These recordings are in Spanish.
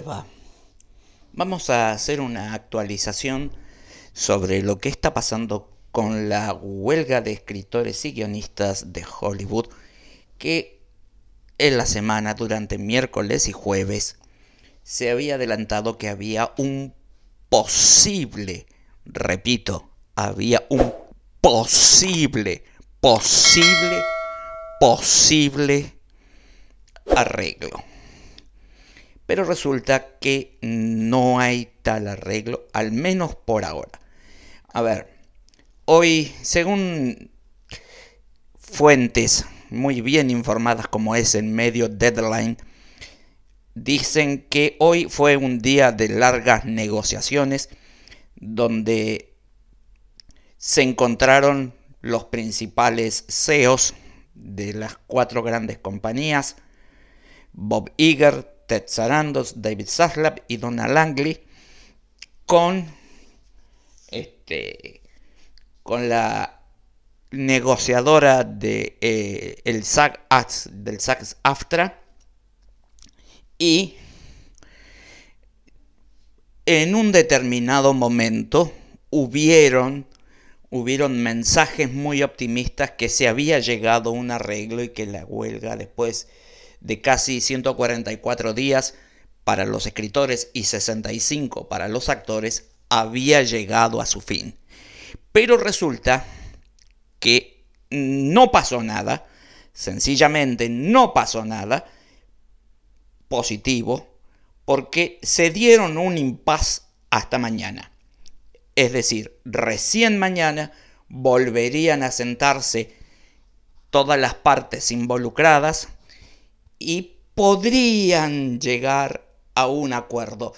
va? Vamos a hacer una actualización sobre lo que está pasando con la huelga de escritores y guionistas de Hollywood que en la semana durante miércoles y jueves se había adelantado que había un posible, repito, había un posible, posible, posible arreglo pero resulta que no hay tal arreglo, al menos por ahora. A ver, hoy, según fuentes muy bien informadas como es en medio Deadline, dicen que hoy fue un día de largas negociaciones donde se encontraron los principales CEOs de las cuatro grandes compañías, Bob Iger, Ted Sarandos, David Zaslav y Donna Langley con, este, con la negociadora de, eh, el del SAG AFTRA y en un determinado momento hubieron, hubieron mensajes muy optimistas que se había llegado a un arreglo y que la huelga después de casi 144 días para los escritores y 65 para los actores había llegado a su fin. Pero resulta que no pasó nada, sencillamente no pasó nada positivo, porque se dieron un impas hasta mañana. Es decir, recién mañana volverían a sentarse todas las partes involucradas y podrían llegar a un acuerdo.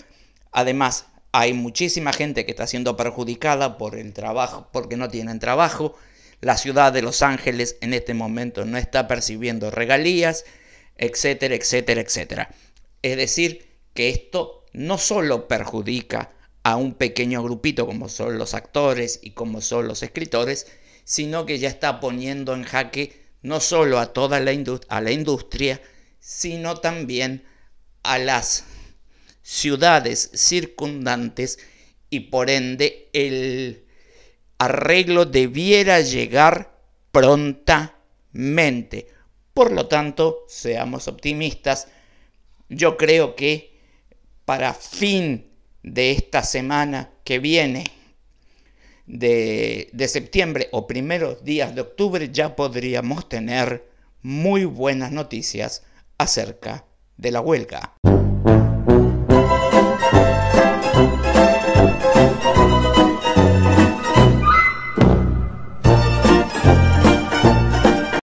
Además, hay muchísima gente que está siendo perjudicada por el trabajo, porque no tienen trabajo. La ciudad de Los Ángeles en este momento no está percibiendo regalías, etcétera, etcétera, etcétera. Es decir, que esto no solo perjudica a un pequeño grupito como son los actores y como son los escritores, sino que ya está poniendo en jaque no solo a toda la, a la industria, sino también a las ciudades circundantes y por ende el arreglo debiera llegar prontamente. Por lo tanto, seamos optimistas, yo creo que para fin de esta semana que viene, de, de, septiembre o primeros días de octubre ya podríamos tener muy buenas noticias acerca de la huelga.